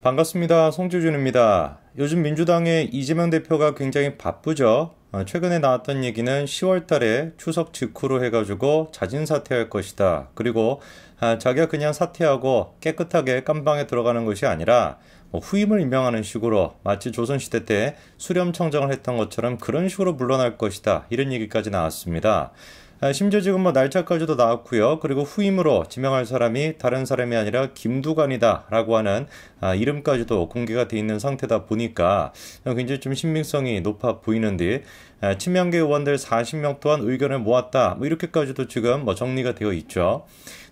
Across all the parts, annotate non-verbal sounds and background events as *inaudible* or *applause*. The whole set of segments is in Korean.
반갑습니다. 송주준입니다. 요즘 민주당의 이재명 대표가 굉장히 바쁘죠. 어, 최근에 나왔던 얘기는 10월 달에 추석 직후로 해가지고 자진 사퇴할 것이다. 그리고 아, 자기가 그냥 사퇴하고 깨끗하게 깜방에 들어가는 것이 아니라 뭐 후임을 임명하는 식으로 마치 조선시대 때 수렴청정을 했던 것처럼 그런 식으로 물러날 것이다. 이런 얘기까지 나왔습니다. 아, 심지어 지금 뭐 날짜까지도 나왔고요. 그리고 후임으로 지명할 사람이 다른 사람이 아니라 김두관이다라고 하는 아, 이름까지도 공개가 돼 있는 상태다 보니까 굉장히 좀 신빙성이 높아 보이는데 친명계 아, 의원들 40명 또한 의견을 모았다. 뭐 이렇게까지도 지금 뭐 정리가 되어 있죠.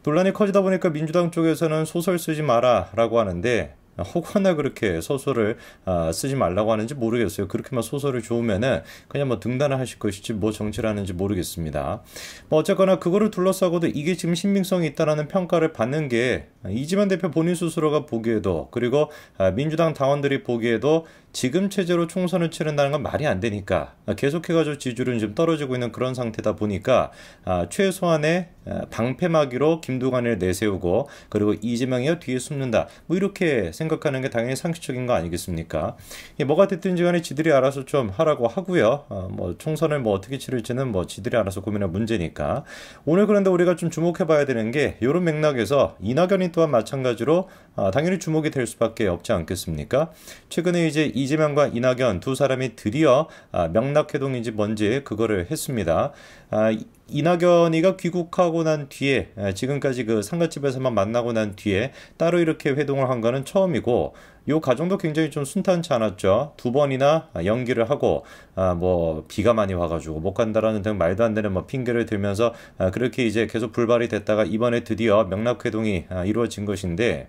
논란이 커지다 보니까 민주당 쪽에서는 소설 쓰지 마라라고 하는데 아, 혹여나 그렇게 소설을 아, 쓰지 말라고 하는지 모르겠어요. 그렇게만 소설을 좋으면은 그냥 뭐 등단을 하실 것이지 뭐 정치를 하는지 모르겠습니다. 뭐 어쨌거나 그거를 둘러싸고도 이게 지금 신빙성이 있다라는 평가를 받는 게 이지만 대표 본인 스스로가 보기에도 그리고 아, 민주당 당원들이 보기에도 지금 체제로 총선을 치른다는 건 말이 안 되니까 계속해가지고 지지율은 좀 떨어지고 있는 그런 상태다 보니까 아, 최소한의 방패막이로 김두관을 내세우고 그리고 이재명이 뒤에 숨는다 뭐 이렇게 생각. 생각하는 게 당연히 상식적인 거 아니겠습니까? 예, 뭐가 됐든지 간에 지들이 알아서 좀 하라고 하고요. 어, 뭐 총선을 뭐 어떻게 치를지는 뭐 지들이 알아서 고민할 문제니까. 오늘 그런데 우리가 좀 주목해 봐야 되는 게 이런 맥락에서 이낙연이 또한 마찬가지로 아, 당연히 주목이 될 수밖에 없지 않겠습니까? 최근에 이제 이재명과 이낙연 두 사람이 드디어 아, 명락회동인지 뭔지 그거를 했습니다. 아, 이낙연이가 귀국하고 난 뒤에 지금까지 그 상가집에서만 만나고 난 뒤에 따로 이렇게 회동을 한 거는 처음이고 요 과정도 굉장히 좀 순탄치 않았죠. 두 번이나 연기를 하고 아, 뭐 비가 많이 와가지고 못 간다라는 등 말도 안 되는 뭐 핑계를 들면서 아, 그렇게 이제 계속 불발이 됐다가 이번에 드디어 명락회동이 아, 이루어진 것인데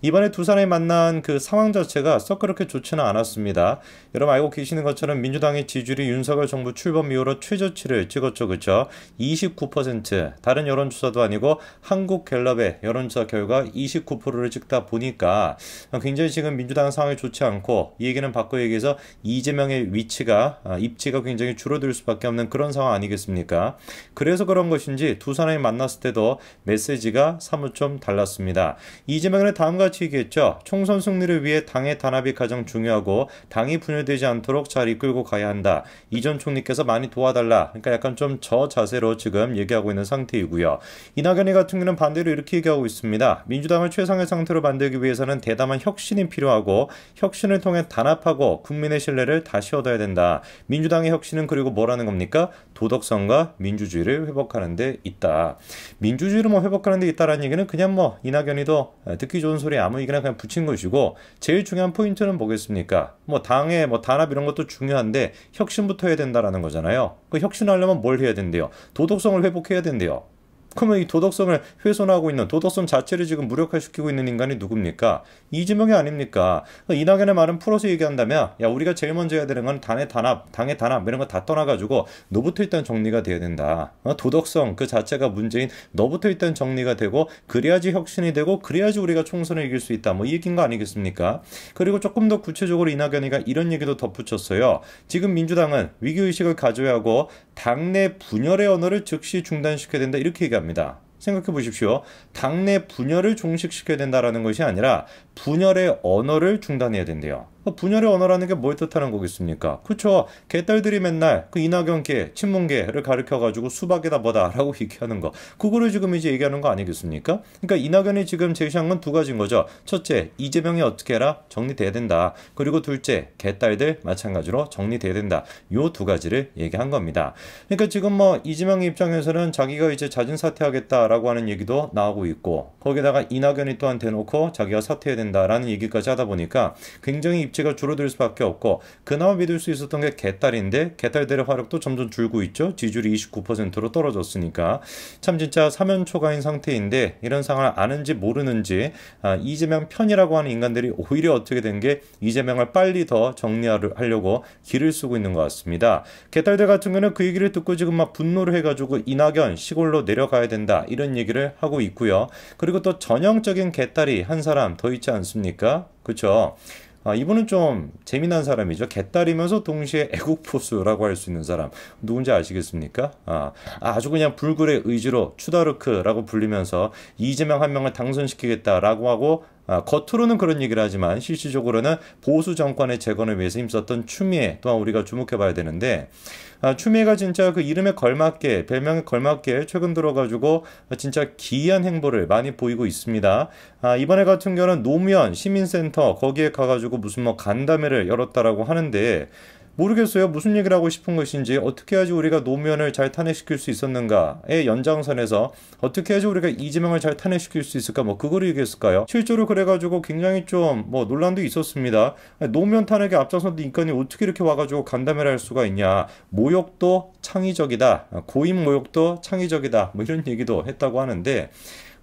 이번에 두 사람이 만난 그 상황 자체가 썩 그렇게 좋지는 않았습니다. 여러분 알고 계시는 것처럼 민주당의 지지율이 윤석열 정부 출범 이후로 최저치를 찍었죠. 그렇죠? 29% 다른 여론조사도 아니고 한국갤럽의 여론조사 결과 29%를 찍다 보니까 굉장히 지금 지금 민주당 상황이 좋지 않고 이 얘기는 바꿔 얘기해서 이재명의 위치가 아, 입지가 굉장히 줄어들 수밖에 없는 그런 상황 아니겠습니까? 그래서 그런 것인지 두 사람이 만났을 때도 메시지가 사뭇 좀 달랐습니다. 이재명은 다음과 같이 얘기했죠. 총선 승리를 위해 당의 단합이 가장 중요하고 당이 분열되지 않도록 잘 이끌고 가야 한다. 이 전 총리께서 많이 도와달라. 그러니까 약간 좀 저 자세로 지금 얘기하고 있는 상태이고요. 이낙연이 같은 경우는 반대로 이렇게 얘기하고 있습니다. 민주당을 최상의 상태로 만들기 위해서는 대담한 혁신이 필요하다. 필요하고 혁신을 통해 단합하고 국민의 신뢰를 다시 얻어야 된다. 민주당의 혁신은 그리고 뭐라는 겁니까? 도덕성과 민주주의를 회복하는 데 있다. 민주주의를 뭐 회복하는 데 있다라는 얘기는 그냥 뭐 이낙연이도 듣기 좋은 소리 아무 얘기나 그냥 붙인 것이고 제일 중요한 포인트는 뭐겠습니까? 뭐 당의 뭐 단합 이런 것도 중요한데 혁신부터 해야 된다라는 거잖아요. 그 혁신하려면 뭘 해야 된대요? 도덕성을 회복해야 된대요. 그러면 이 도덕성을 훼손하고 있는 도덕성 자체를 지금 무력화시키고 있는 인간이 누굽니까? 이재명이 아닙니까? 이낙연의 말은 풀어서 얘기한다면 야 우리가 제일 먼저 해야 되는 건 당의 단합, 당의 단합 이런 거 다 떠나가지고 너부터 일단 정리가 돼야 된다. 어, 도덕성 그 자체가 문제인 너부터 일단 정리가 되고 그래야지 혁신이 되고 그래야지 우리가 총선을 이길 수 있다. 뭐이 얘기인 거 아니겠습니까? 그리고 조금 더 구체적으로 이낙연이가 이런 얘기도 덧붙였어요. 지금 민주당은 위기의식을 가져야 하고 당내 분열의 언어를 즉시 중단시켜야 된다. 이렇게 얘기합니다. 갑니다. 생각해 보십시오. 당내 분열을 종식시켜야 된다는 것이 아니라 분열의 언어를 중단해야 된대요. 뭐 분열의 언어라는 게 뭘 뜻하는 거겠습니까? 그렇죠 개딸들이 맨날 그 이낙연계, 친문계를 가르켜가지고 수박이다 뭐다라고 *laughs* 얘기하는 거. 그거를 지금 이제 얘기하는 거 아니겠습니까? 그러니까 이낙연이 지금 제시한 건 두 가지인 거죠. 첫째, 이재명이 어떻게 해라? 정리돼야 된다. 그리고 둘째, 개딸들 마찬가지로 정리돼야 된다. 요 두 가지를 얘기한 겁니다. 그러니까 지금 뭐 이재명 입장에서는 자기가 이제 자진 사퇴하겠다라고 하는 얘기도 나오고 있고 거기다가 이낙연이 또한 대놓고 자기가 사퇴해야 된다라는 얘기까지 하다 보니까 굉장히 입지가 줄어들 수밖에 없고 그나마 믿을 수 있었던 게 개딸인데 개딸들의 화력도 점점 줄고 있죠. 지지율이 29%로 떨어졌으니까 참 진짜 사면초가인 상태인데 이런 상황을 아는지 모르는지 아, 이재명 편이라고 하는 인간들이 오히려 어떻게 된 게 이재명을 빨리 더 정리하려고 길을 쓰고 있는 것 같습니다. 개딸들 같은 경우는 그 얘기를 듣고 지금 막 분노를 해가지고 이낙연 시골로 내려가야 된다 이런 얘기를 하고 있고요. 그리고 또 전형적인 개딸이 한 사람 더 있지 않습니까? 그렇죠. 아, 이분은 좀 재미난 사람이죠. 개딸이면서 동시에 애국포수라고 할 수 있는 사람. 누군지 아시겠습니까? 아, 아주 그냥 불굴의 의지로 추다르크라고 불리면서 이재명 한 명을 당선시키겠다라고 하고 아, 겉으로는 그런 얘기를 하지만 실질적으로는 보수 정권의 재건을 위해서 힘썼던 추미애 또한 우리가 주목해봐야 되는데 아, 추미애가 진짜 그 이름에 걸맞게 별명에 걸맞게 최근 들어가지고 진짜 기이한 행보를 많이 보이고 있습니다. 아, 이번에 같은 경우는 노무현 시민센터 거기에 가가지고 무슨 뭐 간담회를 열었다라고 하는데 모르겠어요. 무슨 얘기를 하고 싶은 것인지 어떻게 해야지 우리가 노무현을 잘 탄핵시킬 수 있었는가의 연장선에서 어떻게 해야지 우리가 이재명을 잘 탄핵시킬 수 있을까 뭐 그거를 얘기했을까요? 실제로 그래가지고 굉장히 좀 뭐 논란도 있었습니다. 노무현 탄핵에 앞장선 도 인간이 어떻게 이렇게 와가지고 간담회를 할 수가 있냐 모욕도 창의적이다 고인 모욕도 창의적이다 뭐 이런 얘기도 했다고 하는데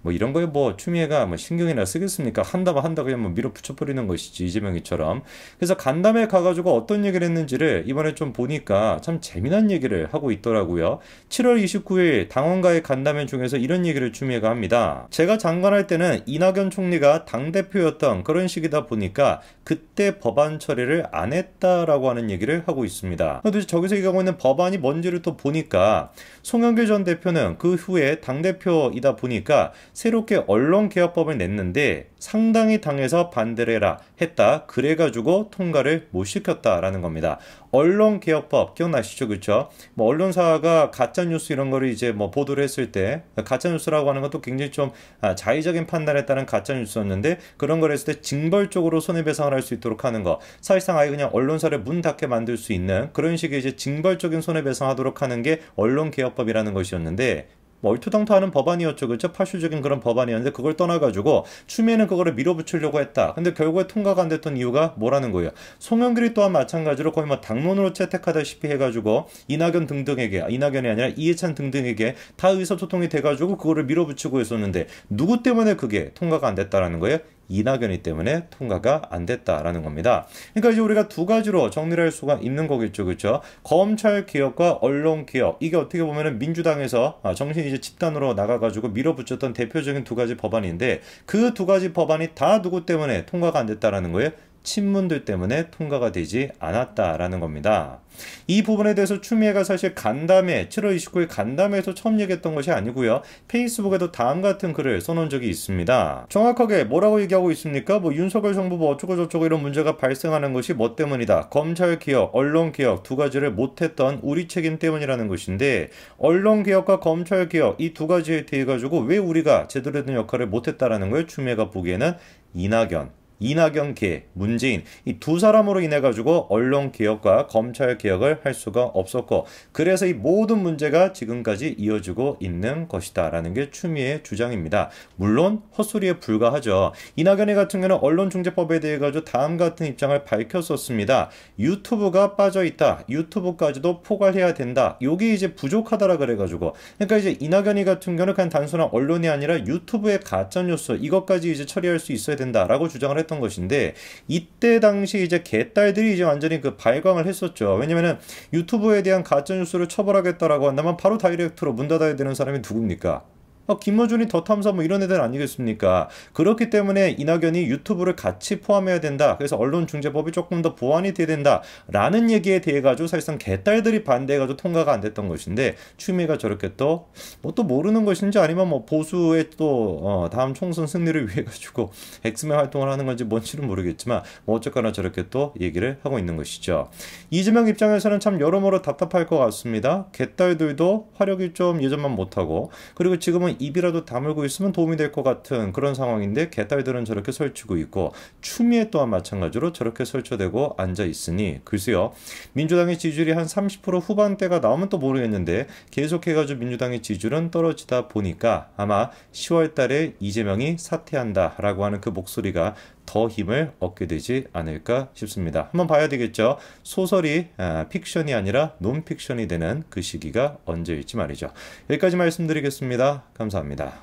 뭐 이런 거에 뭐 추미애가 뭐 신경이나 쓰겠습니까? 한다고 한다 고 그냥 뭐 밀어붙여버리는 것이지 이재명이처럼. 그래서 간담회 가가지고 어떤 얘기를 했는지를 이번에 좀 보니까 참 재미난 얘기를 하고 있더라고요. 7월 29일 당원과의 간담회 중에서 이런 얘기를 추미애가 합니다. 제가 장관할 때는 이낙연 총리가 당대표였던 그런 시기다 보니까 그때 법안 처리를 안 했다라고 하는 얘기를 하고 있습니다. 도대체 저기서 얘기하고 있는 법안이 뭔지를 또 보니까 송영길 전 대표는 그 후에 당대표이다 보니까 새롭게 언론개혁법을 냈는데 상당히 당해서 반대를 해라 했다. 그래가지고 통과를 못 시켰다라는 겁니다. 언론개혁법 기억나시죠? 그렇죠? 뭐 언론사가 가짜뉴스 이런 거를 이제 뭐 보도를 했을 때 가짜뉴스라고 하는 것도 굉장히 좀 아, 자의적인 판단에 따른 가짜뉴스였는데 그런 걸 했을 때 징벌적으로 손해배상을 할 수 있도록 하는 거 사실상 아예 그냥 언론사를 문 닫게 만들 수 있는 그런 식의 이제 징벌적인 손해배상하도록 하는 게 언론개혁법이라는 것이었는데 멀투당토하는 뭐 법안이었죠. 그렇죠? 파쇼적인 그런 법안이었는데 그걸 떠나가지고 추미애는 그거를 밀어붙이려고 했다. 근데 결국에 통과가 안 됐던 이유가 뭐라는 거예요. 송영길이 또한 마찬가지로 거의 뭐 당론으로 채택하다시피 해가지고 이낙연 등등에게 이낙연이 아니라 이해찬 등등에게 다 의사소통이 돼가지고 그거를 밀어붙이고 있었는데 누구 때문에 그게 통과가 안 됐다라는 거예요. 이낙연이 때문에 통과가 안 됐다라는 겁니다. 그러니까 이제 우리가 두 가지로 정리를 할 수가 있는 거겠죠. 그렇죠? 검찰 개혁과 언론 개혁. 이게 어떻게 보면은 민주당에서 아, 정신 이제 집단으로 나가 가지고 밀어붙였던 대표적인 두 가지 법안인데 그 두 가지 법안이 다 누구 때문에 통과가 안 됐다라는 거예요? 친문들 때문에 통과가 되지 않았다라는 겁니다. 이 부분에 대해서 추미애가 사실 간담회 7월 29일 간담회에서 처음 얘기했던 것이 아니고요. 페이스북에도 다음 같은 글을 써놓은 적이 있습니다. 정확하게 뭐라고 얘기하고 있습니까? 뭐 윤석열 정부뭐 어쩌고 저쩌고 이런 문제가 발생하는 것이 뭐 때문이다. 검찰 개혁, 언론 개혁 두 가지를 못했던 우리 책임 때문이라는 것인데 언론 개혁과 검찰 개혁 이 두 가지에 대해 가지고 왜 우리가 제대로 된 역할을 못했다라는 걸 추미애가 보기에는 이낙연 이낙연 개, 문재인 이 두 사람으로 인해 가지고 언론 개혁과 검찰 개혁을 할 수가 없었고 그래서 이 모든 문제가 지금까지 이어지고 있는 것이다라는 게 추미애 주장입니다. 물론 헛소리에 불과하죠. 이낙연이 같은 경우는 언론중재법에 대해 가지고 다음 같은 입장을 밝혔었습니다. 유튜브가 빠져 있다. 유튜브까지도 포괄해야 된다. 요게 이제 부족하다라 그래 가지고 그러니까 이제 이낙연이 같은 경우는 그냥 단순한 언론이 아니라 유튜브의 가짜 뉴스 이것까지 이제 처리할 수 있어야 된다라고 주장을 했. 했던 것인데 이때 당시 이제 개딸들이 이제 완전히 그 발광을 했었죠. 왜냐면은 유튜브에 대한 가짜 뉴스를 처벌하겠다라고 한다면 바로 다이렉트로 문 닫아야 되는 사람이 누굽니까? 어, 김어준이 더 탐사 뭐 이런 애들 아니겠습니까? 그렇기 때문에 이낙연이 유튜브를 같이 포함해야 된다. 그래서 언론중재법이 조금 더 보완이 돼야 된다라는 얘기에 대해 가지고 사실상 개딸들이 반대해 가지고 통과가 안 됐던 것인데 추미애가 저렇게 또 뭐또 뭐 모르는 것인지 아니면 뭐 보수의 또 어, 다음 총선 승리를 위해 가지고 *laughs* 엑스맨 활동을 하는 건지 뭔지는 모르겠지만 뭐 어쨌거나 저렇게 또 얘기를 하고 있는 것이죠. 이재명 입장에서는 참 여러모로 답답할 것 같습니다. 개딸들도 화력이 좀 예전만 못하고 그리고 지금은 입이라도 다물고 있으면 도움이 될 것 같은 그런 상황인데 개딸들은 저렇게 설치고 있고 추미애 또한 마찬가지로 저렇게 설치되고 앉아 있으니 글쎄요 민주당의 지지율이 한 30% 후반대가 나오면 또 모르겠는데 계속해가지고 민주당의 지지율은 떨어지다 보니까 아마 10월달에 이재명이 사퇴한다라고 하는 그 목소리가 더 힘을 얻게 되지 않을까 싶습니다. 한번 봐야 되겠죠. 소설이 아, 픽션이 아니라 논픽션이 되는 그 시기가 언제일지 말이죠. 여기까지 말씀드리겠습니다. 감사합니다.